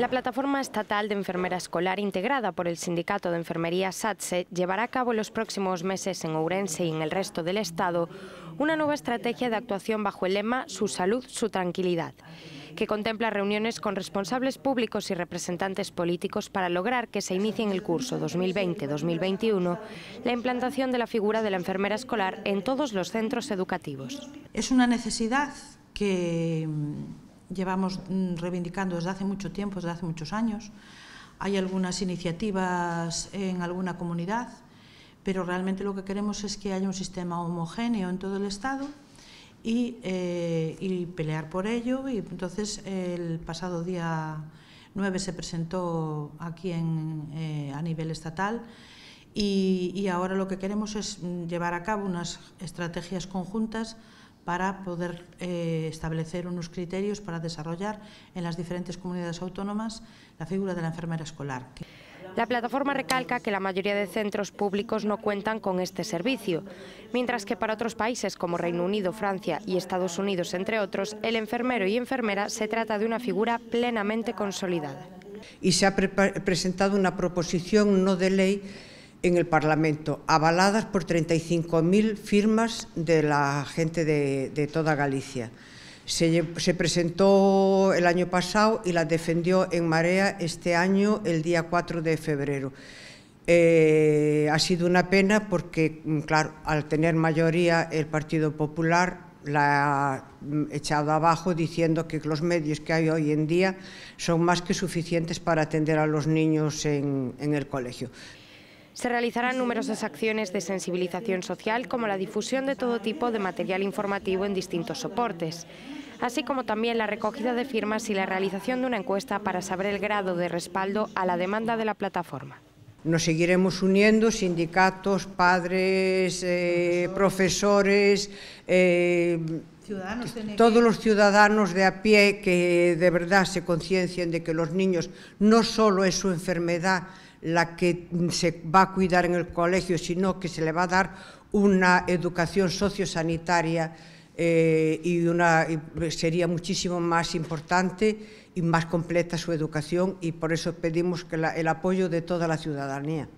La plataforma estatal de enfermera escolar integrada por el sindicato de enfermería SATSE llevará a cabo en los próximos meses en Ourense y en el resto del Estado una nueva estrategia de actuación bajo el lema Su salud, su tranquilidad que contempla reuniones con responsables públicos y representantes políticos para lograr que se inicie en el curso 2020-2021 la implantación de la figura de la enfermera escolar en todos los centros educativos. Es una necesidad que llevamos mm, reivindicando desde hace mucho tiempo, desde hace muchos años. Hay algunas iniciativas en alguna comunidad, pero realmente lo que queremos es que haya un sistema homogéneo en todo el Estado y, eh, pelear por ello. Y entonces el pasado día 9 se presentó aquí eh, a nivel estatal y, y, ahora lo que queremos es mm, llevar a cabo unas estrategias conjuntas para poder eh, establecer unos criterios para desarrollar en las diferentes comunidades autónomas la figura de la enfermera escolar. La plataforma recalca que la mayoría de centros públicos no cuentan con este servicio, mientras que para otros países como Reino Unido, Francia y Estados Unidos, entre otros, el enfermero y enfermera se trata de una figura plenamente consolidada. Y se ha presentado una proposición no de ley en el Parlamento, avaladas por 35.000 firmas de la gente de, toda Galicia. Se, presentó el año pasado y la defendió en Marea este año, el día 4 de febrero. Eh, ha sido una pena porque, mm, claro, al tener mayoría el Partido Popular la ha echado abajo diciendo que los medios que hay hoy en día son más que suficientes para atender a los niños en el colegio. Se realizarán numerosas acciones de sensibilización social como la difusión de todo tipo de material informativo en distintos soportes, así como también la recogida de firmas y la realización de una encuesta para saber el grado de respaldo a la demanda de la plataforma. Nos seguiremos uniendo, sindicatos, padres, eh, profesores, eh, todos los ciudadanos de a pie que de verdad se conciencien de que los niños no solo es su enfermedad la que se va a cuidar en el colegio, sino que se le va a dar una educación sociosanitaria eh, y, una, sería muchísimo más importante y más completa su educación y por eso pedimos que el apoyo de toda la ciudadanía.